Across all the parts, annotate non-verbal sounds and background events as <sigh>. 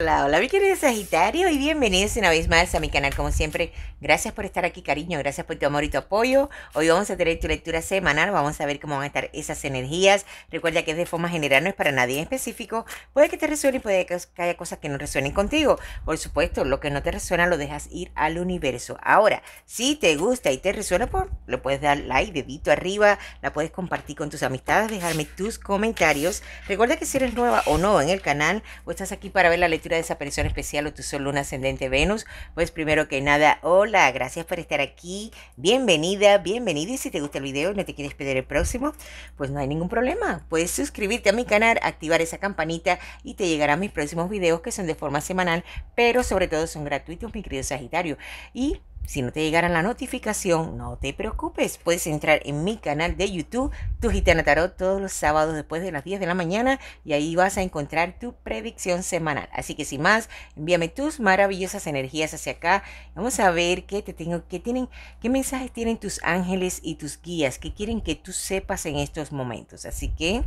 Hola, hola, mi querido Sagitario y bienvenidos una vez más a mi canal como siempre. Gracias por estar aquí cariño, gracias por tu amor y tu apoyo. Hoy vamos a tener tu lectura semanal, vamos a ver cómo van a estar esas energías. Recuerda que es de forma general, no es para nadie en específico. Puede que te resuene y puede que haya cosas que no resuenen contigo. Por supuesto, lo que no te resuena lo dejas ir al universo. Ahora, si te gusta y te resuena, pues, lo puedes dar like, dedito arriba, la puedes compartir con tus amistades, dejarme tus comentarios. Recuerda que si eres nueva o no en el canal o estás aquí para ver la lectura, de esa persona especial o tu solo luna, ascendente, Venus, pues primero que nada, hola, gracias por estar aquí. Bienvenida, bienvenida. Y si te gusta el video y no te quieres pedir el próximo, pues no hay ningún problema. Puedes suscribirte a mi canal, activar esa campanita y te llegarán mis próximos videos que son de forma semanal, pero sobre todo son gratuitos, mi querido Sagitario. Y si no te llegara la notificación, no te preocupes, puedes entrar en mi canal de YouTube, Tu Gitana Tarot, todos los sábados después de las 10 de la mañana y ahí vas a encontrar tu predicción semanal. Así que sin más, envíame tus maravillosas energías hacia acá. Vamos a ver qué te tengo, qué tienen, qué mensajes tienen tus ángeles y tus guías que quieren que tú sepas en estos momentos. Así que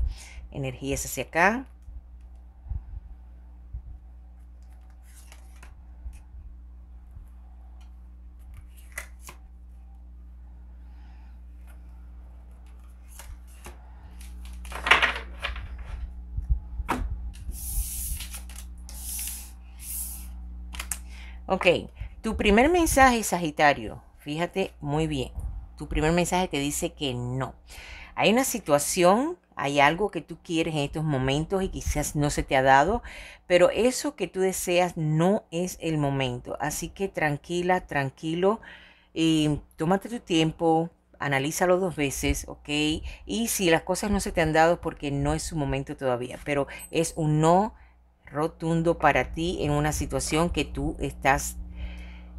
energías hacia acá. Ok, tu primer mensaje, Sagitario, fíjate muy bien. Tu primer mensaje te dice que no. Hay una situación, hay algo que tú quieres en estos momentos y quizás no se te ha dado, pero eso que tú deseas no es el momento. Así que tranquila, tranquilo, y tómate tu tiempo, analízalo dos veces, ¿ok? Y si las cosas no se te han dado porque no es su momento todavía, pero es un no rotundo para ti en una situación que tú estás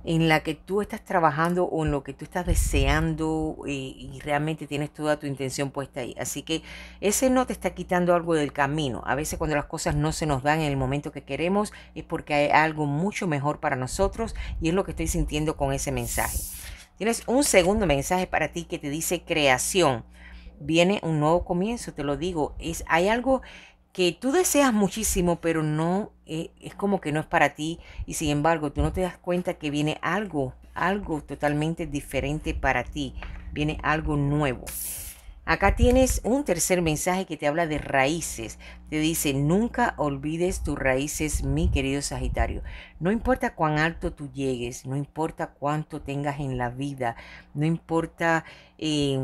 en la que tú estás trabajando o en lo que tú estás deseando eh, y, realmente tienes toda tu intención puesta ahí. Así que ese no te está quitando algo del camino. A veces cuando las cosas no se nos dan en el momento que queremos es porque hay algo mucho mejor para nosotros y es lo que estoy sintiendo con ese mensaje. Tienes un segundo mensaje para ti que te dice creación. Viene un nuevo comienzo, te lo digo. Es, hay algo que tú deseas muchísimo, pero no eh, es como que no es para ti y sin embargo tú no te das cuenta que viene algo, algo totalmente diferente para ti, viene algo nuevo. Acá tienes un tercer mensaje que te habla de raíces. Te dice, nunca olvides tus raíces, mi querido Sagitario. No importa cuán alto tú llegues, no importa cuánto tengas en la vida, no importa... Eh,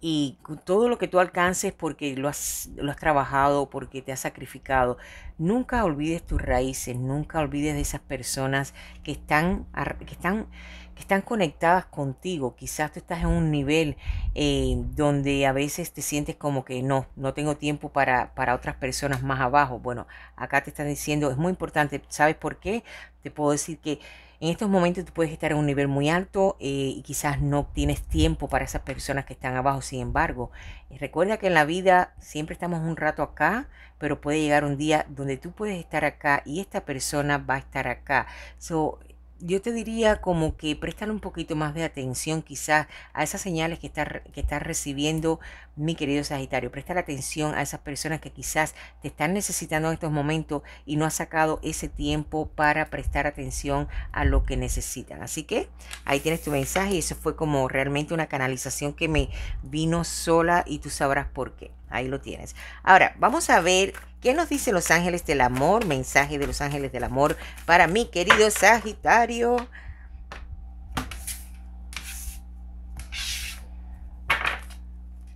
y todo lo que tú alcances porque lo has, trabajado, porque te has sacrificado, nunca olvides tus raíces, nunca olvides de esas personas que están, que están, que están conectadas contigo. Quizás tú estás en un nivel eh, donde a veces te sientes como que no, no tengo tiempo para, para otras personas más abajo. Bueno, acá te están diciendo, es muy importante, ¿sabes por qué? Te puedo decir que en estos momentos tú puedes estar en un nivel muy alto eh, y quizás no tienes tiempo para esas personas que están abajo. Sin embargo, eh, recuerda que en la vida siempre estamos un rato acá, pero puede llegar un día donde tú puedes estar acá y esta persona va a estar acá. So, yo te diría como que prestar un poquito más de atención quizás a esas señales que estás que está recibiendo mi querido Sagitario. Prestar atención a esas personas que quizás te están necesitando en estos momentos y no has sacado ese tiempo para prestar atención a lo que necesitan. Así que ahí tienes tu mensaje y eso fue como realmente una canalización que me vino sola y tú sabrás por qué. Ahí lo tienes. Ahora, vamos a ver ¿Qué nos dice Los Ángeles del Amor? Mensaje de Los Ángeles del Amor para mi querido Sagitario.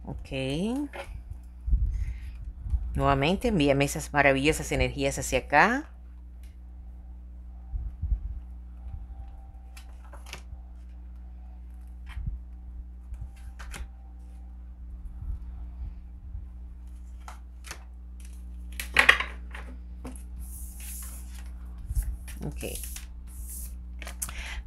Ok. Nuevamente envíame esas maravillosas energías hacia acá. okay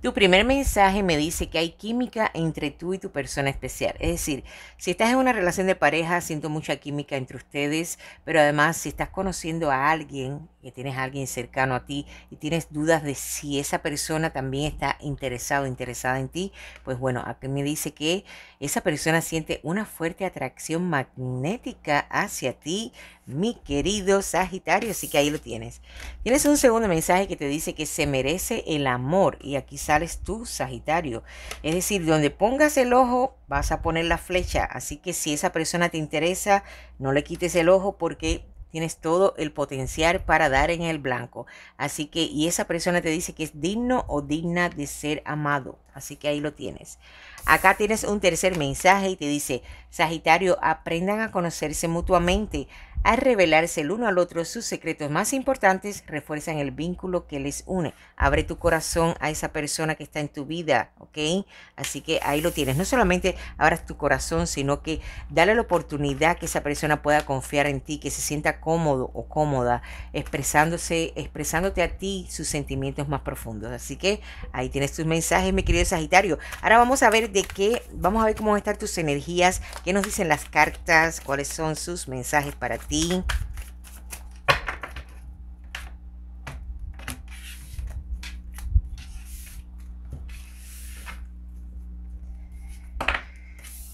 Tu primer mensaje me dice que hay química entre tú y tu persona especial. Es decir, si estás en una relación de pareja, siento mucha química entre ustedes, pero además si estás conociendo a alguien, que tienes a alguien cercano a ti y tienes dudas de si esa persona también está interesado o interesada en ti, pues bueno, aquí me dice que esa persona siente una fuerte atracción magnética hacia ti, mi querido Sagitario, así que ahí lo tienes. Tienes un segundo mensaje que te dice que se merece el amor y aquí es tú, Sagitario. Es decir, donde pongas el ojo, vas a poner la flecha. Así que si esa persona te interesa, no le quites el ojo porque tienes todo el potencial para dar en el blanco. Así que, y esa persona te dice que es digno o digna de ser amado. Así que ahí lo tienes. Acá tienes un tercer mensaje y te dice, Sagitario, aprendan a conocerse mutuamente. Al revelarse el uno al otro sus secretos más importantes, refuerzan el vínculo que les une. Abre tu corazón a esa persona que está en tu vida, ¿ok? Así que ahí lo tienes. No solamente abras tu corazón, sino que dale la oportunidad que esa persona pueda confiar en ti, que se sienta cómodo o cómoda expresándose, expresándote a ti sus sentimientos más profundos. Así que ahí tienes tus mensajes, mi querido Sagitario. Ahora vamos a ver de qué, vamos a ver cómo van a estar tus energías, qué nos dicen las cartas, cuáles son sus mensajes para ti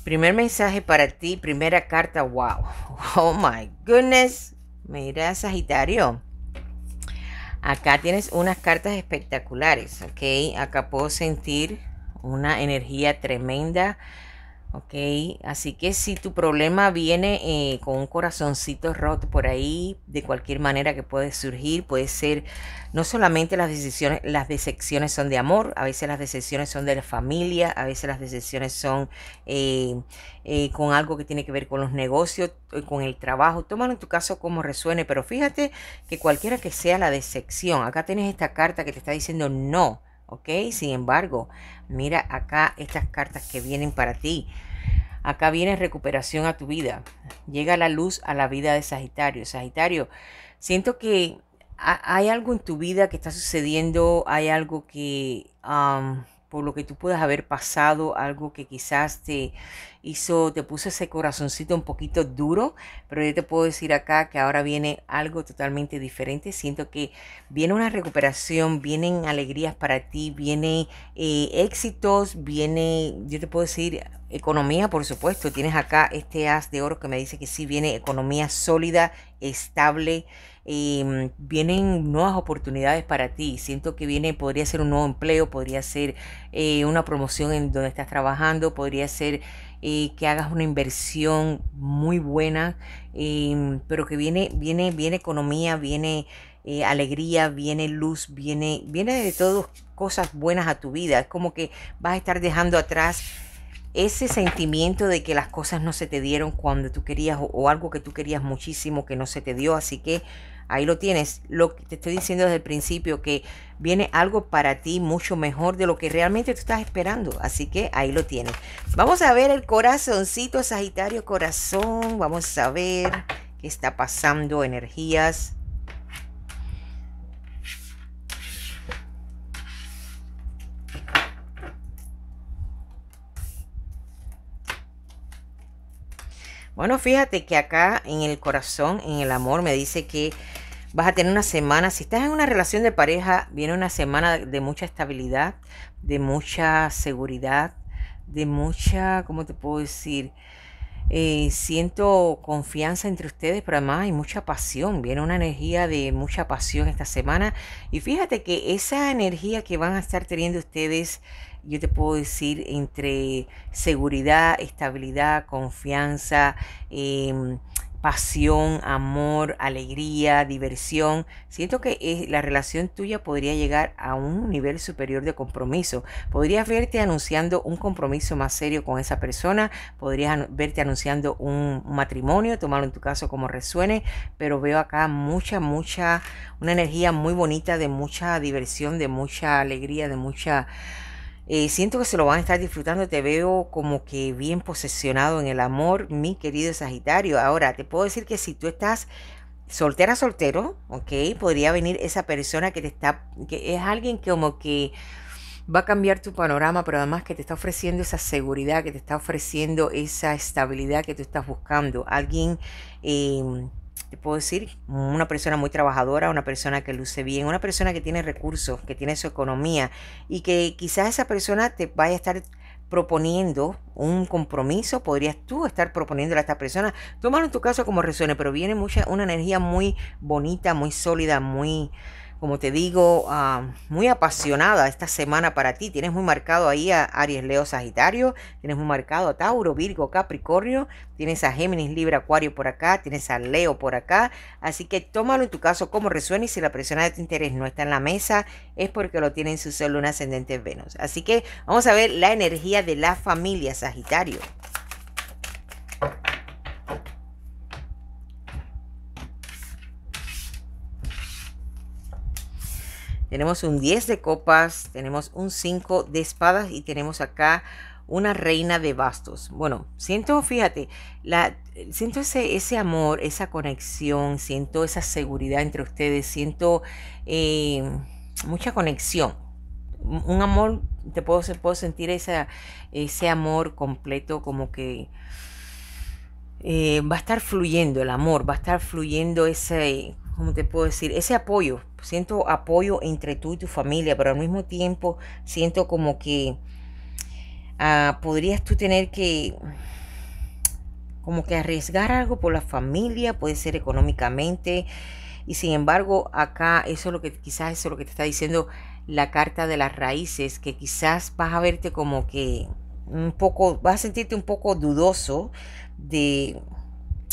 Primer mensaje para ti, primera carta, wow. <laughs> Oh my goodness. Mira, Sagitario. Acá tienes unas cartas espectaculares, ¿ok? Acá puedo sentir una energía tremenda Ok, así que si tu problema viene eh, con un corazoncito roto por ahí, de cualquier manera que puede surgir, puede ser, no solamente las decisiones, las decepciones son de amor, a veces las decepciones son de la familia, a veces las decepciones son eh, eh, con algo que tiene que ver con los negocios, con el trabajo. Tómalo en tu caso como resuene, pero fíjate que cualquiera que sea la decepción, acá tienes esta carta que te está diciendo no ¿ok? Sin embargo, mira acá estas cartas que vienen para ti. Acá viene recuperación a tu vida. Llega la luz a la vida de Sagitario. Sagitario, siento que hay algo en tu vida que está sucediendo, hay algo que por lo que tú puedas haber pasado, algo que quizás te hizo, te puse ese corazoncito un poquito duro, pero yo te puedo decir acá que ahora viene algo totalmente diferente. Siento que viene una recuperación, vienen alegrías para ti, viene eh, éxitos, viene, yo te puedo decir, economía, por supuesto. Tienes acá este as de oro que me dice que sí viene economía sólida, estable. Em, vienen nuevas oportunidades para ti. Siento que viene, podría ser un nuevo empleo, podría ser eh, una promoción en donde estás trabajando, podría ser eh, que hagas una inversión muy buena, eh, pero que viene, viene, viene economía, viene eh, alegría, viene luz, viene, viene de todas cosas buenas a tu vida. Es como que vas a estar dejando atrás ese sentimiento de que las cosas no se te dieron cuando tú querías o, algo que tú querías muchísimo que no se te dio, así que ahí lo tienes. Lo que te estoy diciendo desde el principio que viene algo para ti mucho mejor de lo que realmente tú estás esperando, así que ahí lo tienes. Vamos a ver el corazoncito Sagitario corazón, vamos a ver qué está pasando, energías. Bueno, fíjate que acá en el corazón, en el amor, me dice que vas a tener una semana, si estás en una relación de pareja, viene una semana de mucha estabilidad, de mucha seguridad, de mucha, ¿cómo te puedo decir? Eh, siento confianza entre ustedes, pero además hay mucha pasión, viene una energía de mucha pasión esta semana. Y fíjate que esa energía que van a estar teniendo ustedes yo te puedo decir, entre seguridad, estabilidad, confianza, em, pasión, amor, alegría, diversión. Siento que la relación tuya podría llegar a un nivel superior de compromiso. Podrías verte anunciando un compromiso más serio con esa persona, podrías verte anunciando un matrimonio, tomarlo en tu caso como resuene, pero veo acá mucha, mucha, una energía muy bonita de mucha diversión, de mucha alegría, de mucha eh, siento que se lo van a estar disfrutando. Te veo como que bien posesionado en el amor, mi querido Sagitario. Ahora, te puedo decir que si tú estás soltera, soltero, ¿ok? Podría venir esa persona que te está, que es alguien que como que va a cambiar tu panorama, pero además que te está ofreciendo esa seguridad, que te está ofreciendo esa estabilidad que tú estás buscando. Alguien... Em, te puedo decir, una persona muy trabajadora, una persona que luce bien, una persona que tiene recursos, que tiene su economía y que quizás esa persona te vaya a estar proponiendo un compromiso, podrías tú estar proponiéndole a esta persona, tómalo en tu caso como resuene, pero viene mucha, una energía muy bonita, muy sólida, muy como te digo, ah, muy apasionada esta semana para ti. Tienes muy marcado ahí a Aries, Leo, Sagitario, tienes muy marcado a Tauro, Virgo, Capricornio, tienes a Géminis, Libra, Acuario por acá, tienes a Leo por acá. Así que tómalo en tu caso como resuena y si la persona de tu interés no está en la mesa es porque lo tiene en su sol, ascendente Venus. Así que vamos a ver la energía de la familia Sagitario. Tenemos un 10 de copas, tenemos un 5 de espadas y tenemos acá una reina de bastos. Bueno, siento, fíjate, la, siento ese, ese amor, esa conexión, siento esa seguridad entre ustedes, siento eh, mucha conexión. Un amor, te puedo, puedo sentir esa, ese amor completo como que... Eh, va a estar fluyendo el amor, va a estar fluyendo ese, como te puedo decir? Ese apoyo, siento apoyo entre tú y tu familia, pero al mismo tiempo siento como que ah, podrías tú tener que como que arriesgar algo por la familia, puede ser económicamente, y sin embargo acá eso es lo que quizás eso es lo que te está diciendo la carta de las raíces, que quizás vas a verte como que un poco, vas a sentirte un poco dudoso de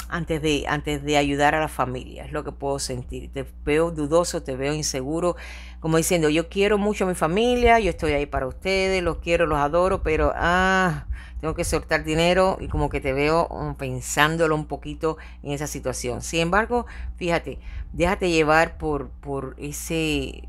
antes de, antes de ayudar a la familia, es lo que puedo sentir. Te veo dudoso, te veo inseguro, como diciendo, yo quiero mucho a mi familia, yo estoy ahí para ustedes, los quiero, los adoro, pero ah, tengo que soltar dinero y como que te veo um, pensándolo un poquito en esa situación. Sin embargo, fíjate, déjate llevar por, por ese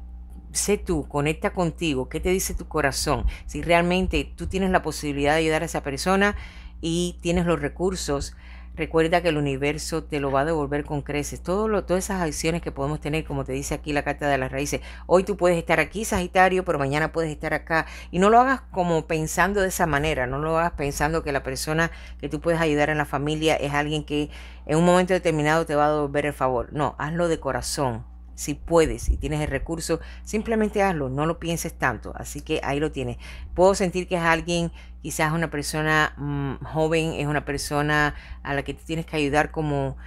sé tú, conecta contigo, qué te dice tu corazón, si realmente tú tienes la posibilidad de ayudar a esa persona y tienes los recursos Recuerda que el universo te lo va a devolver con creces. Todo todas esas acciones que podemos tener, como te dice aquí la carta de las raíces, hoy tú puedes estar aquí, Sagitario, pero mañana puedes estar acá. Y no lo hagas como pensando de esa manera, no lo hagas pensando que la persona que tú puedes ayudar en la familia es alguien que en un momento determinado te va a devolver el favor. No, hazlo de corazón si puedes y tienes el recurso, simplemente hazlo, no lo pienses tanto. Así que ahí lo tienes. Puedo sentir que es alguien, quizás una persona mm, joven, es una persona a la que tienes que ayudar como...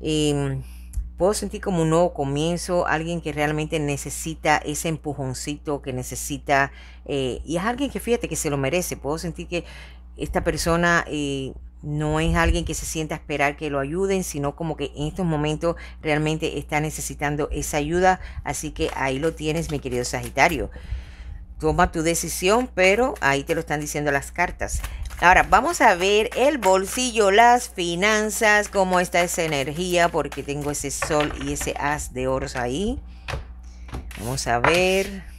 Em, puedo sentir como un nuevo comienzo, alguien que realmente necesita ese empujoncito, que necesita... Eh, y es alguien que fíjate que se lo merece. Puedo sentir que esta persona... Eh, no es alguien que se sienta a esperar que lo ayuden, sino como que en estos momentos realmente está necesitando esa ayuda. Así que ahí lo tienes, mi querido Sagitario. Toma tu decisión, pero ahí te lo están diciendo las cartas. Ahora vamos a ver el bolsillo, las finanzas, cómo está esa energía, porque tengo ese sol y ese as de oros ahí. Vamos a ver.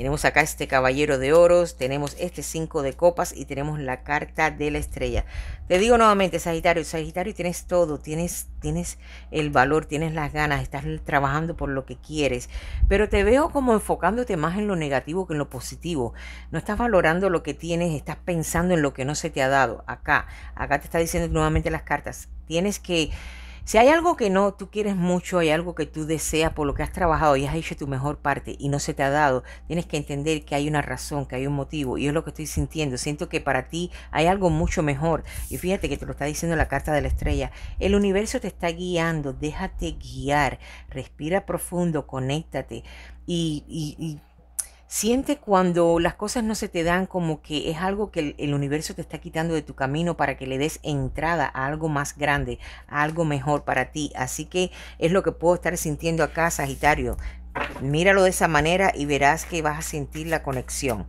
Tenemos acá este caballero de oros, tenemos este 5 de copas y tenemos la carta de la estrella. Te digo nuevamente, Sagitario, Sagitario, tienes todo, tienes, tienes el valor, tienes las ganas, estás trabajando por lo que quieres, pero te veo como enfocándote más en lo negativo que en lo positivo. No estás valorando lo que tienes, estás pensando en lo que no se te ha dado. Acá, acá te está diciendo nuevamente las cartas. Tienes que si hay algo que no tú quieres mucho, hay algo que tú deseas por lo que has trabajado y has hecho tu mejor parte y no se te ha dado, tienes que entender que hay una razón, que hay un motivo y es lo que estoy sintiendo. Siento que para ti hay algo mucho mejor. Y fíjate que te lo está diciendo la carta de la estrella. El universo te está guiando, déjate guiar, respira profundo, conéctate y, y siente cuando las cosas no se te dan como que es algo que el, el, universo te está quitando de tu camino para que le des entrada a algo más grande, a algo mejor para ti. Así que es lo que puedo estar sintiendo acá, Sagitario. Míralo de esa manera y verás que vas a sentir la conexión.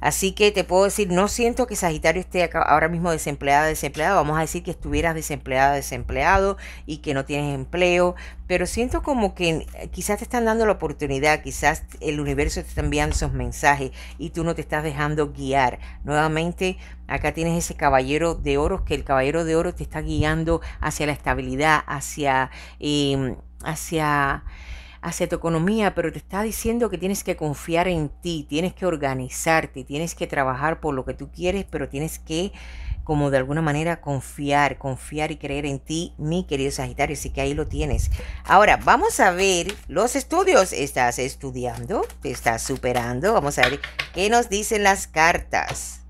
Así que te puedo decir, no siento que Sagitario esté ahora mismo desempleada, desempleado. Vamos a decir que estuvieras desempleada, desempleado y que no tienes empleo. Pero siento como que eh, quizás te están dando la oportunidad, quizás el universo te está enviando esos mensajes y tú no te estás dejando guiar. Nuevamente, acá tienes ese caballero de oros que el caballero de oro te está guiando hacia la estabilidad, hacia... Em, hacia tu economía, pero te está diciendo que tienes que confiar en ti, tienes que organizarte, tienes que trabajar por lo que tú quieres, pero tienes que como de alguna manera confiar, confiar y creer en ti, mi querido Sagitario, así que ahí lo tienes. Ahora, vamos a ver los estudios. ¿Estás estudiando? ¿Te estás superando? Vamos a ver qué nos dicen las cartas.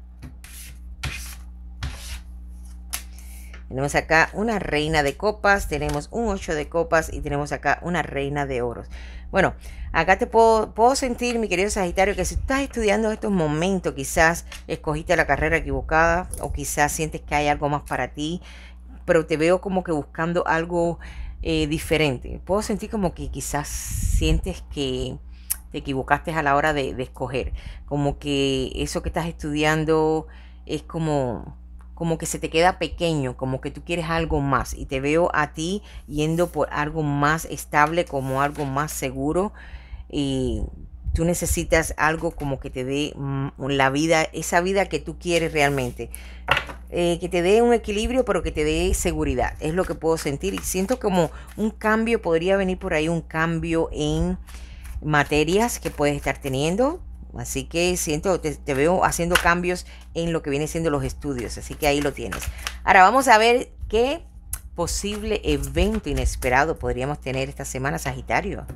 Tenemos acá una reina de copas, tenemos un 8 de copas y tenemos acá una reina de oros. Bueno, acá te puedo, puedo sentir, mi querido Sagitario, que si estás estudiando estos momentos, quizás escogiste la carrera equivocada o quizás sientes que hay algo más para ti, pero te veo como que buscando algo eh, diferente. Puedo sentir como que quizás sientes que te equivocaste a la hora de, de escoger, como que eso que estás estudiando es como como que se te queda pequeño, como que tú quieres algo más. Y te veo a ti yendo por algo más estable, como algo más seguro. Y tú necesitas algo como que te dé mm, la vida, esa vida que tú quieres realmente. Eh, que te dé un equilibrio, pero que te dé seguridad. Es lo que puedo sentir. Y siento como un cambio, podría venir por ahí un cambio en materias que puedes estar teniendo Así que siento, te, veo haciendo cambios en lo que viene siendo los estudios. Así que ahí lo tienes. Ahora vamos a ver qué posible evento inesperado podríamos tener esta semana, Sagitario.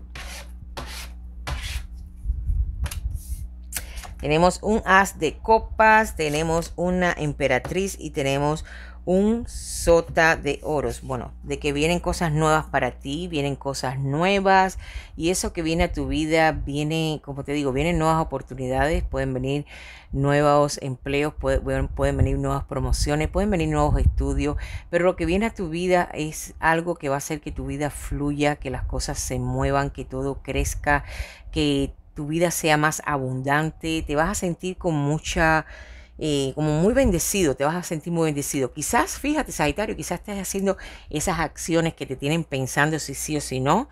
Tenemos un as de copas, tenemos una emperatriz y tenemos un sota de oros. Bueno, de que vienen cosas nuevas para ti, vienen cosas nuevas y eso que viene a tu vida, viene, como te digo, vienen nuevas oportunidades, pueden venir nuevos empleos, pueden, pueden venir nuevas promociones, pueden venir nuevos estudios, pero lo que viene a tu vida es algo que va a hacer que tu vida fluya, que las cosas se muevan, que todo crezca, que tu vida sea más abundante, te vas a sentir con mucha eh, como muy bendecido, te vas a sentir muy bendecido. Quizás, fíjate, Sagitario, quizás estés haciendo esas acciones que te tienen pensando si sí o si no.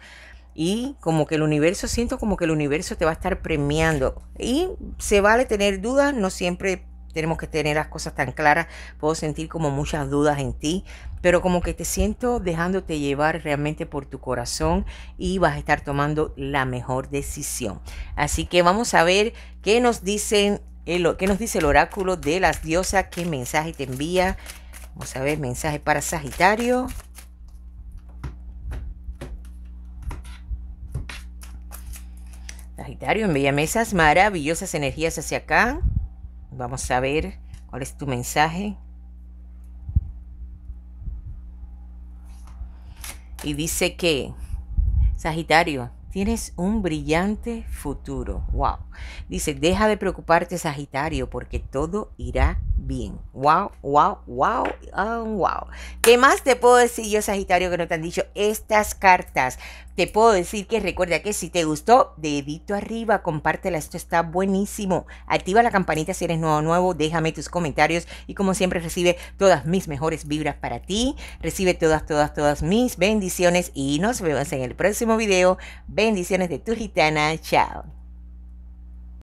Y como que el universo, siento como que el universo te va a estar premiando. Y se vale tener dudas, no siempre tenemos que tener las cosas tan claras. Puedo sentir como muchas dudas en ti, pero como que te siento dejándote llevar realmente por tu corazón y vas a estar tomando la mejor decisión. Así que vamos a ver qué nos dicen eh, lo ¿Qué nos dice el oráculo de las diosas? ¿Qué mensaje te envía? Vamos a ver, mensaje para Sagitario. Sagitario, envíame esas maravillosas energías hacia acá. Vamos a ver cuál es tu mensaje. Y dice que, Sagitario, Tienes un brillante futuro. Wow. Dice, deja de preocuparte, Sagitario, porque todo irá bien. Wow, wow, wow, wow. ¿Qué más te puedo decir yo, Sagitario, que no te han dicho estas cartas? Te puedo decir que recuerda que si te gustó, dedito arriba, compártela, esto está buenísimo. Activa la campanita si eres nuevo nuevo, déjame tus comentarios y como siempre recibe todas mis mejores vibras para ti. Recibe todas, todas, todas mis bendiciones y nos vemos en el próximo video. Bendiciones de tu gitana, chao.